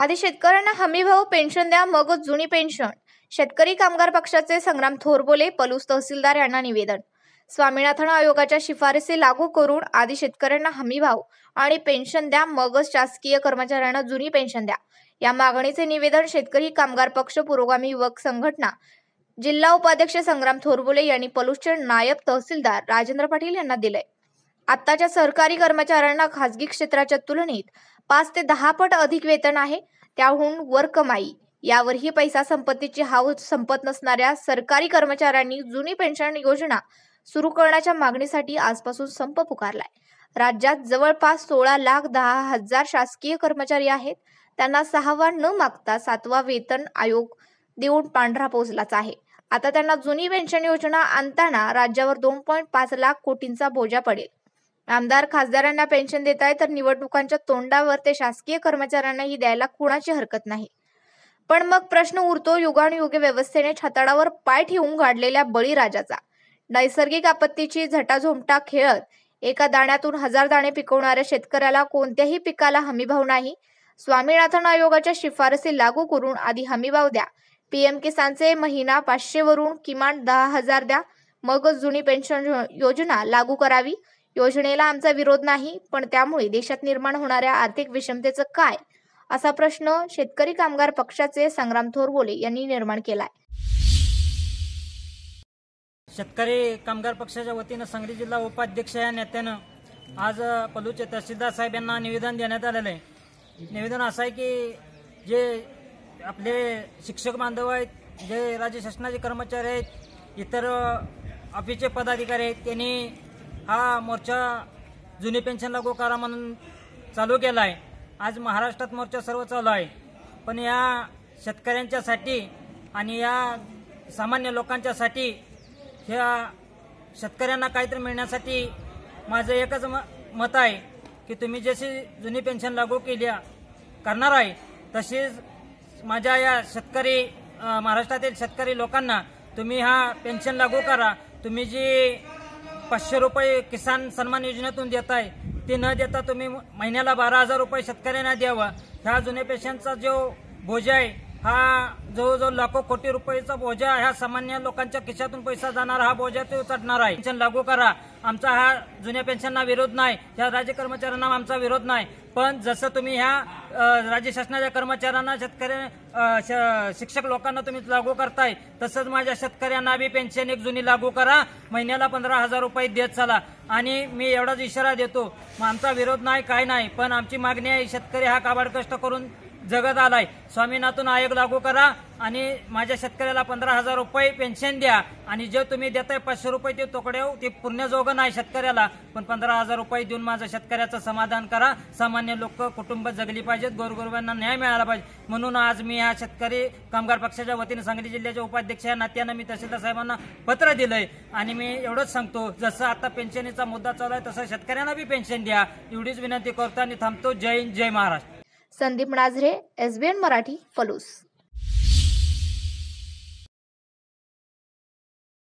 आधी शेतकऱ्यांना हमीभाव पेन्शन द्या मग जुनी पेन्शन शेतकरी कामगार पक्षाचे संग्राम थोरबोले पलूस तहसीलदार यांना निवेदन स्वामीनाथन आयोगाच्या शिफारसी लागू करून आधी शेतकऱ्यांना हमीभाव आणि पेन्शन द्या मगच शासकीय कर्मचाऱ्यांना जुनी पेन्शन द्या या मागणीचे निवेदन शेतकरी कामगार पक्ष पुरोगामी युवक संघटना जिल्हा उपाध्यक्ष संग्राम थोरबोले यांनी पलूसचे नायब तहसीलदार राजेंद्र पाटील यांना दिले आत्ताच्या सरकारी कर्मचाऱ्यांना खासगी क्षेत्राच्या तुलनेत पाच ते दहा पट अधिक वेतन आहे त्याहून वर कमाई यावरही पैसा संपत्तीची हाव संपत नसणाऱ्या सरकारी कर्मचाऱ्यांनी जुनी पेन्शन योजना सुरू करण्याच्या मागणीसाठी आजपासून संप पुकारलाय राज्यात जवळपास सोळा लाख दहा हजार शासकीय कर्मचारी आहेत त्यांना सहावा न मागता सातवा वेतन आयोग देऊन पांढरा पोचलाच आहे आता त्यांना जुनी पेन्शन योजना आणताना राज्यावर दोन पॉईंट पाच लाख कोटींचा बोजा पडेल आमदार खासदारांना पेन्शन देत आहे तर निवडणुकांच्या तोंडावर ते शासकीय कर्मचाऱ्यांनाही द्यायला कुणाची हरकत नाही पण मग प्रश्न उरतो युगानुयुग व्यवस्थेने छाताडावर पाय ठेवून गाडलेल्या बळीराजाचा नैसर्गिक आपत्तीची झटाझोमटा खेळत एका दाण्यातून हजार दाणे पिकवणाऱ्या शेतकऱ्याला कोणत्याही पिकाला हमीभाव नाही स्वामीनाथन आयोगाच्या शिफारसी लागू करून आधी हमीभाव द्या पीएम किसानचे महिना पाचशे वरून किमान दहा हजार द्या मगच जुनी पेन्शन योजना लागू करावी योजनेला आमचा विरोध नाही पण त्यामुळे देशात निर्माण होणाऱ्या आर्थिक विषमतेचं काय असा प्रश्न शेतकरी कामगार पक्षाचे संग्राम थोरबोले यांनी निर्माण केलाय शेतकरी कामगार पक्षाच्या वतीनं सांगली जिल्हा उपाध्यक्ष या नेत्यानं आज पलूचे तहसीलदार साहेब यांना निवेदन देण्यात आलेलं आहे निवेदन असं आहे की जे आपले शिक्षक बांधव आहेत जे राज्य शासनाचे कर्मचारी आहेत इतर ऑफिसचे पदाधिकारी आहेत त्यांनी हा मोर्चा जुनी पेन्शन लागू करा म्हणून चालू केला आहे आज महाराष्ट्रात मोर्चा सर्व चालू आहे पण या शेतकऱ्यांच्यासाठी आणि या सामान्य लोकांच्यासाठी ह्या शेतकऱ्यांना काहीतरी मिळण्यासाठी माझं एकच म मत आहे की तुम्ही जशी जुनी पेन्शन लागू केली करणार आहे तशीच माझ्या या शेतकरी महाराष्ट्रातील शेतकरी लोकांना तुम्ही हा पेन्शन लागू करा तुम्ही जी पाचशे रुपये किसान सन्मान योजनेतून देत आहे ते न देता तुम्ही महिन्याला बारा हजार रुपये शेतकऱ्यांना द्यावा ह्या जुन्या पेशंटचा जो भोजा आहे हा जवळजवळ लाखो कोटी रुपयाचा बोजा ह्या सामान्य लोकांच्या खिशातून पैसा जाणार हा बोजा ते चढणार आहे पेन्शन लागू करा आमचा हा जुन्या पेन्शनना विरोध नाही ह्या राज्य कर्मचाऱ्यांना आमचा विरोध नाही पण जसं तुम्ही ह्या राज्य शासनाच्या कर्मचाऱ्यांना शेतकऱ्या शिक्षक लोकांना तुम्ही लागू करताय तसंच माझ्या शेतकऱ्यांना बी पेन्शन एक जुनी लागू करा महिन्याला पंधरा हजार रुपये देत चला आणि मी एवढाच इशारा देतो आमचा विरोध नाही काय नाही पण आमची मागणी आहे शेतकरी हा काबाड कष्ट करून जगत आलाय स्वामीनाथून आयोग लागू करा आणि माझ्या शेतकऱ्याला पंधरा हजार रुपये पेन्शन द्या आणि जे तुम्ही देताय पाचशे रुपये ते तुकडे ते पुण्यजोगं नाही शेतकऱ्याला पण पंधरा हजार रुपये देऊन माझं शेतकऱ्याचं समाधान करा सामान्य लोक कुटुंब जगली पाहिजेत गोरगोरबांना न्याय मिळाला पाहिजे म्हणून आज मी ह्या शेतकरी कामगार पक्षाच्या वतीने सांगली जिल्ह्याच्या उपाध्यक्ष या नात्यानं मी तहसीलदार साहेबांना पत्र दिलंय आणि मी एवढंच सांगतो जसं आता पेन्शनीचा मुद्दा चालू आहे तसं शेतकऱ्यांना बी पेन्शन द्या एवढीच विनंती करतो आणि थांबतो जय हिंद जय महाराष्ट्र संदीप नाझरे एसबीएन मराठी पलूस